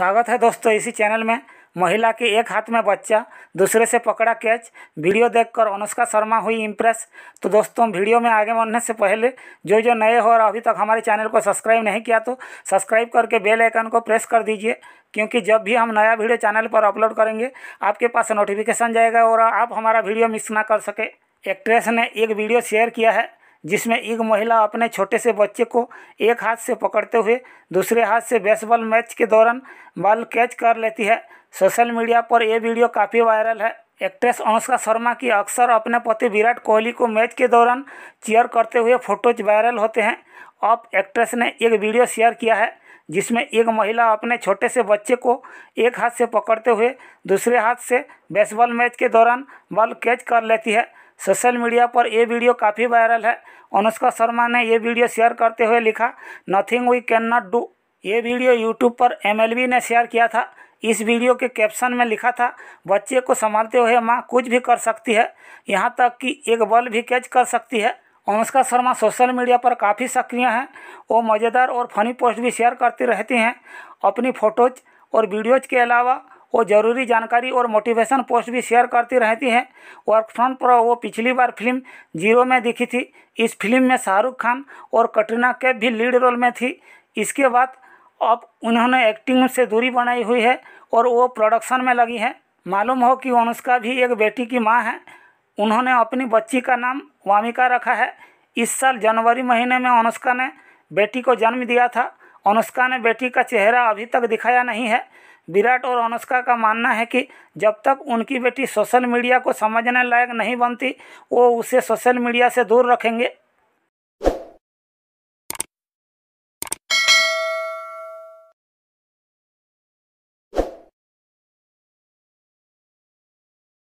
स्वागत है दोस्तों इसी चैनल में महिला के एक हाथ में बच्चा दूसरे से पकड़ा कैच वीडियो देखकर अनुष्का शर्मा हुई इम्प्रेस तो दोस्तों वीडियो में आगे बढ़ने से पहले जो जो नए हो और अभी तक हमारे चैनल को सब्सक्राइब नहीं किया तो सब्सक्राइब करके बेल आइकन को प्रेस कर दीजिए क्योंकि जब भी हम नया वीडियो चैनल पर अपलोड करेंगे आपके पास नोटिफिकेशन जाएगा और आप हमारा वीडियो मिस ना कर सके एक्ट्रेस ने एक वीडियो शेयर किया है जिसमें एक महिला अपने छोटे से बच्चे को एक हाथ से पकड़ते हुए दूसरे हाथ से बेसबॉल मैच के दौरान बॉल कैच कर लेती है सोशल मीडिया पर यह वीडियो काफ़ी वायरल है एक्ट्रेस अनुष्का शर्मा की अक्सर अपने पति विराट कोहली को मैच के दौरान चेयर करते हुए फोटोज वायरल होते हैं अब एक्ट्रेस ने एक वीडियो शेयर किया है जिसमें एक महिला अपने छोटे से बच्चे को एक हाथ से पकड़ते हुए दूसरे हाथ से बेसबॉल मैच के दौरान बॉल कैच कर लेती है सोशल मीडिया पर ये वीडियो काफ़ी वायरल है अनुष्का शर्मा ने ये वीडियो शेयर करते हुए लिखा nothing we can not do ये वीडियो यूट्यूब पर एम ने शेयर किया था इस वीडियो के कैप्शन में लिखा था बच्चे को संभालते हुए माँ कुछ भी कर सकती है यहाँ तक कि एक बॉल भी कैच कर सकती है अनुष्का शर्मा सोशल मीडिया पर काफ़ी सक्रिय हैं वो मज़ेदार और फनी पोस्ट भी शेयर करती रहती हैं अपनी फ़ोटोज़ और वीडियोज़ के अलावा वो ज़रूरी जानकारी और मोटिवेशन पोस्ट भी शेयर करती रहती है वर्कफ्रंट पर वो पिछली बार फिल्म जीरो में दिखी थी इस फिल्म में शाहरुख खान और कटरीना कैफ भी लीड रोल में थी इसके बाद अब उन्होंने एक्टिंग से दूरी बनाई हुई है और वो प्रोडक्शन में लगी है मालूम हो कि अनुष्का भी एक बेटी की माँ है उन्होंने अपनी बच्ची का नाम वामिका रखा है इस साल जनवरी महीने में अनुष्का ने बेटी को जन्म दिया था अनुष्का ने बेटी का चेहरा अभी तक दिखाया नहीं है विराट और अनुष्का का मानना है कि जब तक उनकी बेटी सोशल मीडिया को समझने लायक नहीं बनती वो उसे सोशल मीडिया से दूर रखेंगे